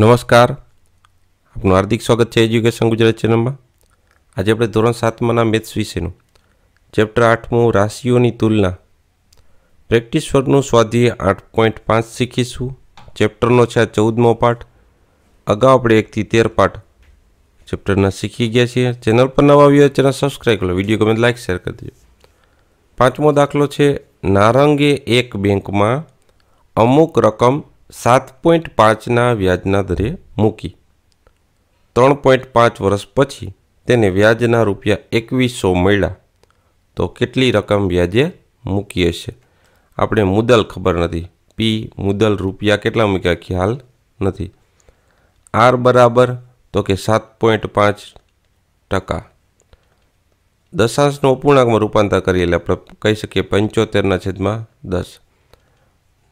નમસ્કાર આપનું હાર્દિક સ્વાગત છે એજ્યુકેશન ગુજરાત ચેનલમાં આજે આપણે ધોરણ સાતમાંના મેથ્સ વિશેનું ચેપ્ટર આઠમું રાશિઓની તુલના પ્રેક્ટિસ વર્ગનું સ્વાધ્યાય આઠ પોઈન્ટ પાંચ શીખીશું ચેપ્ટરનો છે આ ચૌદમો પાઠ અગાઉ આપણે એકથી તેર પાઠ ચેપ્ટરના શીખી ગયા છીએ ચેનલ પર નવા આવ્યો ચેનલ સબસ્ક્રાઈબ કરો વિડીયો ગમે લાઇક શેર કરી દેજો પાંચમો દાખલો છે નારંગે એક બેંકમાં અમુક રકમ સાત પોઈન્ટ પાંચના વ્યાજના દરે મૂકી ત્રણ પોઈન્ટ પાંચ વર્ષ પછી તેને વ્યાજના રૂપિયા એકવીસો મળ્યા તો કેટલી રકમ વ્યાજે મૂકી હશે આપણે મુદલ ખબર નથી પી મુદલ રૂપિયા કેટલા મૂક્યા ખ્યાલ નથી આર બરાબર તો કે સાત પોઈન્ટ પાંચ ટકા દશાંશનો અપૂર્ણાંકમાં રૂપાંતર કરીએ એટલે આપણે કહી શકીએ પંચોતેરના છેદમાં દસ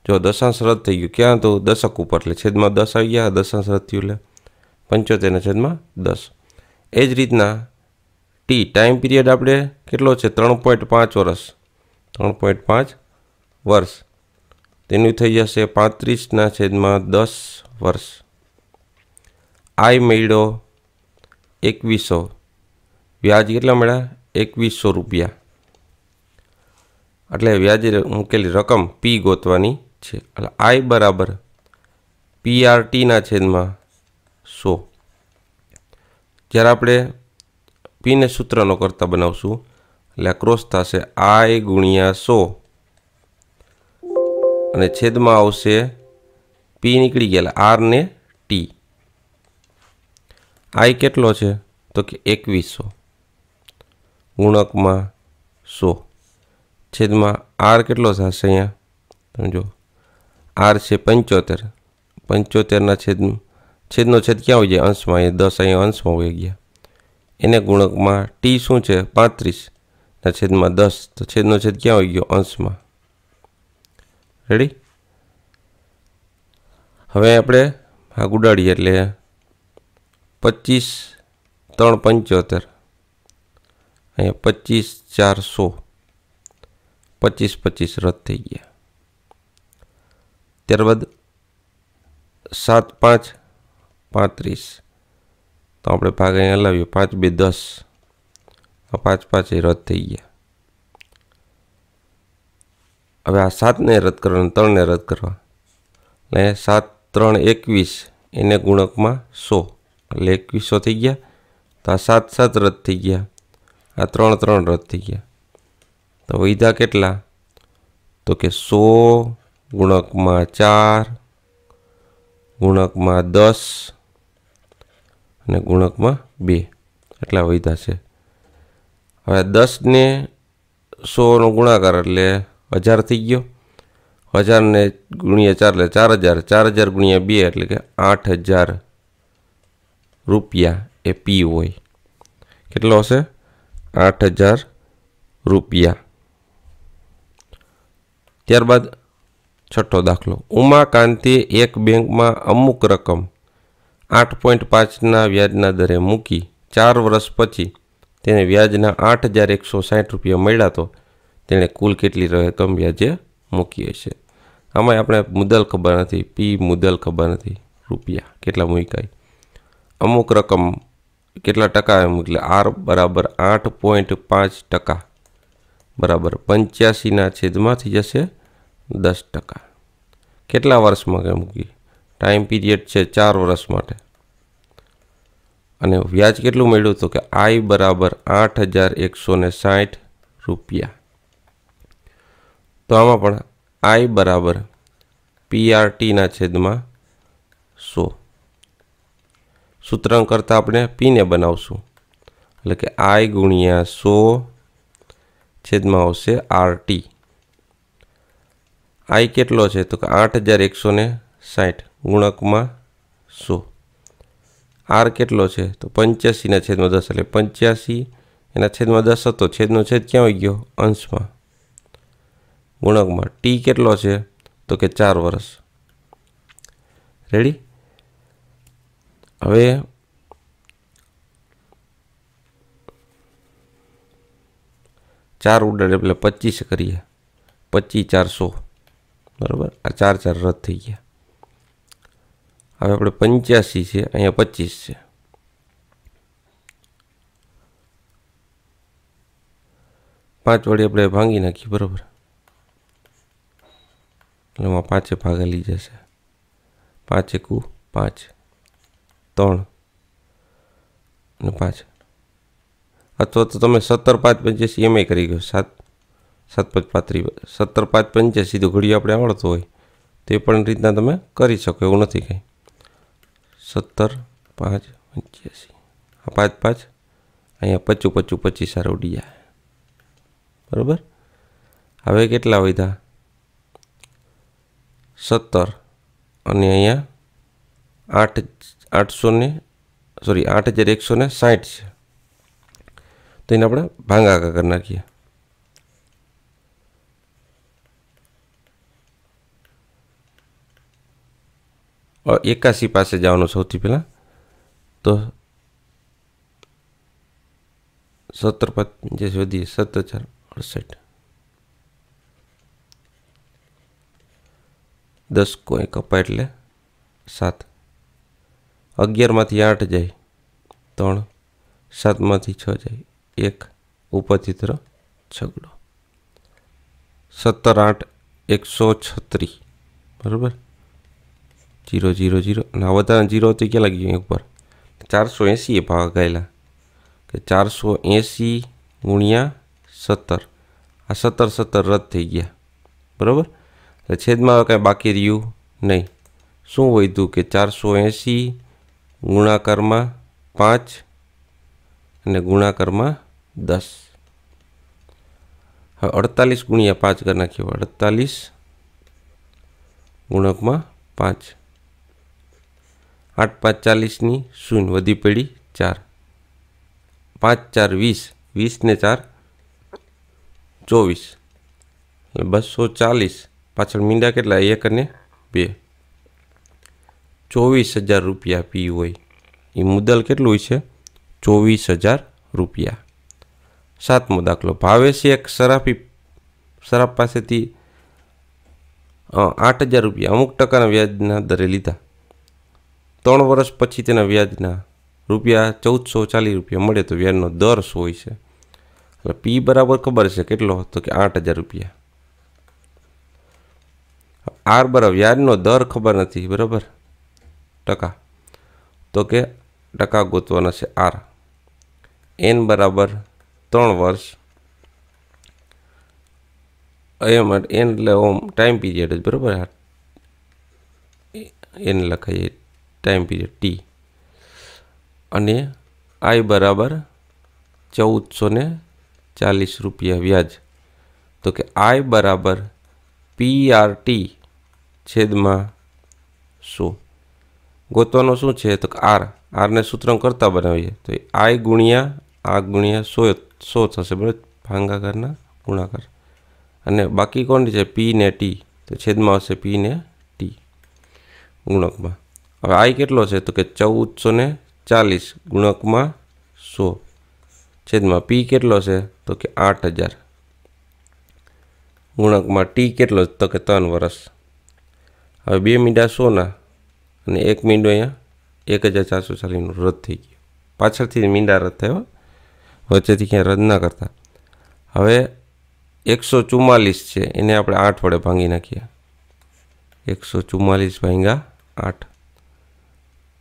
જો દશાંશ રદ થઈ ગયો કે તો દશક ઉપર એટલે છેદમાં 10 આવી ગયા દશાંશ રદ થયું લે 75 ને છેદમાં 10 એ જ રીતના t ટાઈમ પીરિયડ આપણે કેટલો છે 3.5 વર્ષ 3.5 વર્ષ તેનું થઈ જશે 35 ના છેદમાં 10 વર્ષ આઈ મળ્યો 2100 વ્યાજ કેટલા મળ્યા ₹2100 એટલે વ્યાજ મૂકેલી રકમ p ગોતવાની છે એટલે આઈ બરાબર ટીના છેદમાં સો જ્યારે આપણે પીને સૂત્રનો કરતા બનાવશું એટલે ક્રોસ થશે આઈ ગુણ્યા સો અને છેદમાં આવશે પી નીકળી ગયેલા આર ને ટી આઈ કેટલો છે તો કે એકવીસો ગુણકમાં સો છેદમાં આર કેટલો થશે અહીંયા તમે જુઓ આર છે પંચોતેર પંચોતેરના છેદ છેદનો છેદ ક્યાં હોય જાય અંશમાં અહીંયા દસ અહીંયા અંશમાં હોય ગયા એને ગુણકમાં ટી શું છે પાંત્રીસના છેદમાં દસ તો છેદનો છેદ ક્યાં હોય ગયો અંશમાં રેડી હવે આપણે ભાગ ઉડાડીએ એટલે પચીસ ત્રણ પંચોતેર અહીંયા પચીસ ચારસો પચીસ પચીસ રદ થઈ ગયા ત્યારબાદ સાત પાંચ પાંત્રીસ તો આપણે ભાગ અહીંયા લાવીએ પાંચ બે દસ આ પાંચ પાંચ એ રદ થઈ ગયા હવે આ સાતને રદ કરવાનું ત્રણને રદ કરવા એટલે સાત ત્રણ એકવીસ એને ગુણકમાં સો એટલે એકવીસો થઈ ગયા તો આ સાત સાત રદ થઈ ગયા આ ત્રણ ત્રણ રદ થઈ ગયા તો વૈધા કેટલા તો કે સો ગુણકમાં ચાર ગુણકમાં દસ અને ગુણકમાં બે એટલા વધ્યા છે હવે દસને સોનો ગુણાકાર એટલે હજાર થઈ ગયો હજારને ગુણ્યા ચાર એટલે ચાર હજાર ચાર હજાર ગુણ્યા બે એટલે કે આઠ હજાર રૂપિયા એ પી હોય કેટલો હશે આઠ હજાર રૂપિયા ત્યારબાદ છઠ્ઠો દાખલો ઉમાકાંતે એક બેંકમાં અમુક રકમ આઠ પોઈન્ટ પાંચના વ્યાજના દરે મૂકી ચાર વર્ષ પછી તેને વ્યાજના આઠ હજાર એકસો સાઠ રૂપિયા મળ્યા તો તેણે કુલ કેટલી રકમ વ્યાજે મૂકી હશે આમાં આપણે મુદ્દલ ખબર નથી પી મુદ્દલ ખબર નથી રૂપિયા કેટલા મૂકાય અમુક રકમ કેટલા ટકા એટલે આર બરાબર આઠ પોઈન્ટ પાંચ ટકા બરાબર પંચ્યાસીના છેદમાંથી જશે દસ ટકા કેટલા વર્ષમાં કે મૂકી ટાઈમ પીરિયડ છે ચાર વર્ષ માટે અને વ્યાજ કેટલું મળ્યું તો કે આઈ બરાબર આઠ હજાર એકસો ને સાઠ રૂપિયા તો આમાં પણ આઈ બરાબર પીઆરટીના છેદમાં સો સૂત્રણ કરતાં આપણે પીને બનાવશું એટલે કે આઈ ગુણ્યા સો છેદમાં આવશે આરટી આઈ કેટલો છે તો કે આઠ હજાર એકસો ને સાઠ ગુણકમાં સો આર કેટલો છે તો પંચ્યાસીના છેદમાં દસ એટલે પંચ્યાસી એના છેદમાં દસ હતો છેદનો છેદ ક્યાં આવી ગયો અંશમાં ગુણકમાં ટી કેટલો છે તો કે ચાર વર્ષ રેડી હવે ચાર ઉડાડે એટલે પચીસ કરીએ પચીસ ચારસો બરાબર આ ચાર ચાર રદ થઈ ગયા હવે આપણે પંચ્યાસી છે અહીંયા પચીસ છે પાંચ વડે આપણે ભાંગી નાખીએ બરાબર એટલે એમાં પાંચે લઈ જશે પાંચે કુ પાંચ ત્રણ અને પાંચ અથવા તો તમે સત્તર પાંચ પંચ્યાસી એમ કરી ગયો સાત સાત પાંચ પાંત્રી સત્તર પાંચ પંચ્યાસી તો ઘડી આપણે આવડતું હોય તે પણ રીતના તમે કરી શકો એવું નથી કંઈ સત્તર પાંચ પંચ્યાસી આ પાંચ પાંચ અહીંયા પચું પચું પચીસ સારું ઉડી જાય બરાબર હવે કેટલા વધ્યા સત્તર અને અહીંયા આઠ આઠસો ને સોરી આઠ હજાર એકસો ને સાઠ છે તો એને આપણે ભાંગાકા કરી નાખીએ और पास जानू सौ पेला तो सत्तर पे सुधी सत्तर चार अड़सठ दस को कपा एट सात अगियार आठ जाए तर सात में छ जाए एक उपचित्र छगड़ो सत्तर आठ एक सौ छत्तीस बराबर 000 900 0 तो क्या लगी ऊपर 480 ये भाग गया के 480 * 17 आ 17 17 रद्द થઈ ગયા બરોબર તો છેદમાં હવે કઈ બાકી રહ્યું નહીં શું હોય દુ કે 480 ગુણાકારમાં 5 અને ગુણાકારમાં 10 હવે 48 * 5 કરنا ક્યો 48 ગુણકમાં 5 આઠ પાંચ ચાલીસની શૂન્ય વધી પડી ચાર પાંચ ચાર વીસ વીસને ચાર ચોવીસ એટલે બસો ચાલીસ પાછળ મીંડા કેટલા એક અને બે ચોવીસ હજાર રૂપિયા પી હોય એ મુદ્દલ કેટલું હોય છે ચોવીસ હજાર રૂપિયા સાતમો દાખલો ભાવેશ એક સરાફી સરાફ પાસેથી આઠ હજાર રૂપિયા અમુક ટકાના વ્યાજના દરે લીધા ત્રણ વર્ષ પછી તેના વ્યાજના રૂપિયા ચૌદસો ચાલીસ રૂપિયા મળે તો વ્યાજનો દર શું હોય છે એટલે પી બરાબર ખબર છે કેટલો તો કે આઠ હજાર રૂપિયા આર બરાબર વ્યાજનો દર ખબર નથી બરાબર ટકા તો કે ટકા ગોતવાના છે આર એન બરાબર ત્રણ વર્ષ એમ એન એટલે ઓમ ટાઈમ પીરિયડ જ બરાબર એન લખાઈએ ટાઈમ પીરિયડ ટી અને આઈ બરાબર ચૌદસો ને ચાલીસ રૂપિયા વ્યાજ તો કે આઈ બરાબર પી આર ટી છેદમાં સો ગોતવાનો શું છે તો કે આર આરને સૂત્રમ કરતા બનાવીએ તો આઈ ગુણ્યા આ ગુણ્યા સો સો થશે બરાબર ભાંગાકારના ગુણાકાર અને બાકી કોણ છે પી ને ટી તો છેદમાં આવશે પી ને ટી ગુણકમાં હવે આઈ કેટલો છે તો કે ચૌદસો ને ચાલીસ ગુણકમાં સો છેદમાં પી કેટલો છે તો કે આઠ હજાર ગુણકમાં ટી કેટલો તો કે ત્રણ વર્ષ હવે બે મીંડા સોના અને એક મીંડો અહીંયા એક હજાર ચારસો ચાલીસનું રદ થઈ ગયું પાછળથી મીંડા રદ થયો વચ્ચેથી ક્યાંય રદ ના કરતા હવે એકસો ચુમ્માલીસ છે એને આપણે આઠ વડે ભાંગી નાખીએ એકસો ચુમ્માલીસ ભાંગા આઠ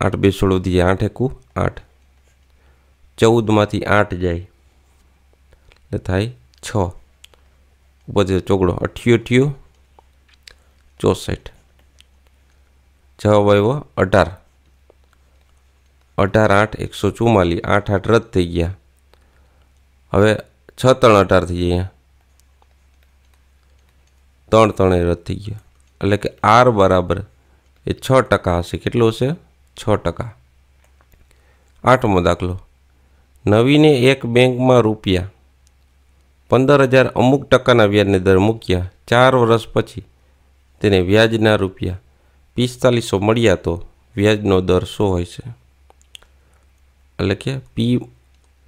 8 2 10 8 8 14 માંથી 8 જાય એટલે થાય 6 ઉપર જે ચગડો 8 8 64 જવાબ આવ્યો 18 18 8 144 8 8 રદ થઈ ગયા હવે 6 3 18 થઈ જશે 3 3 રદ થઈ ગયા એટલે કે r બરાબર એ 6% હશે કેટલો છે છ ટકા આઠમો દાખલો નવીને એક બેંકમાં રૂપિયા પંદર હજાર અમુક ટકાના વ્યાજને દર મૂક્યા ચાર વર્ષ પછી તેને વ્યાજના રૂપિયા પિસ્તાલીસો મળ્યા તો વ્યાજનો દર શું હોય છે એટલે કે પી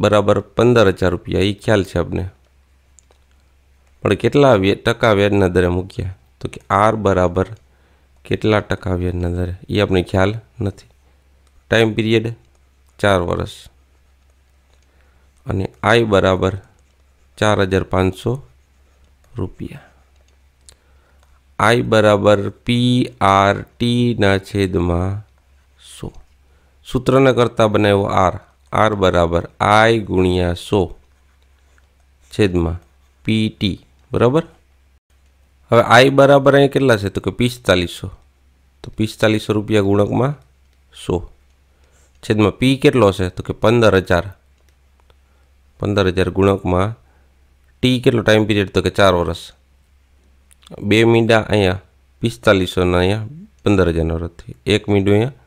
બરાબર પંદર હજાર રૂપિયા એ ખ્યાલ છે આપને પણ કેટલા ટકા વ્યાજના દરે મૂક્યા તો કે આર બરાબર કેટલા ટકા વ્યાજના દરે એ આપણે ખ્યાલ નથી ટાઈમ પીરિયડ ચાર વર્ષ અને આઈ બરાબર ચાર હજાર પાંચસો રૂપિયા આઈ બરાબર પી આર ટીના છેદમાં સો સૂત્રને કરતાં બનાવ્યો આર આર બરાબર આઈ ગુણ્યા સો છેદમાં પી ટી બરાબર હવે આઈ બરાબર અહીં કેટલા છે તો કે પિસ્તાલીસો તો પિસ્તાલીસો રૂપિયા ગુણકમાં સો છેદમાં પી કેટલો છે તો કે પંદર હજાર પંદર હજાર ગુણકમાં ટી કેટલો ટાઈમ પીરિયડ તો કે ચાર વર્ષ બે મીંડા અહીંયા પિસ્તાલીસોના અહીંયા પંદર હજારનો રદ થઈ એક મીંડું અહીંયા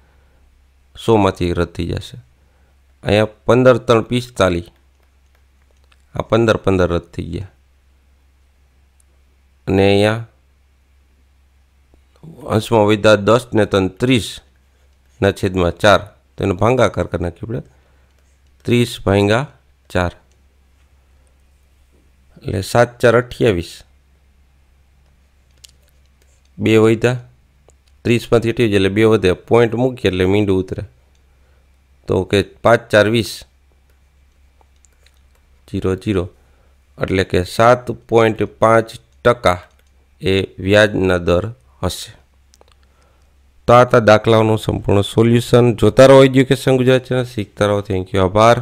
સોમાંથી રદ થઈ જશે અહીંયા પંદર ત્રણ પિસ્તાલીસ આ પંદર પંદર રદ થઈ ગયા અને અહીંયા અંશમાં વિધા દસ ને ત્રણ ત્રીસના છેદમાં ચાર તો એનો ભાંગાકાર કરી નાખીએ આપણે ત્રીસ ભાંગા ચાર એટલે સાત ચાર અઠ્યાવીસ બે વધ્યા ત્રીસમાંથી અઠ્યાવીસ એટલે બે વધે પોઈન્ટ મૂકીએ એટલે મીંડું ઉતરે તો કે પાંચ ચાર વીસ જીરો જીરો એટલે કે સાત પોઈન્ટ પાંચ ટકા એ વ્યાજના દર હશે તો આ હતા દાખલાઓનું સંપૂર્ણ સોલ્યુશન જોતા રહો એજ્યુકેશન ગુજરાતીના શીખતા રહો થેન્ક યુ આભાર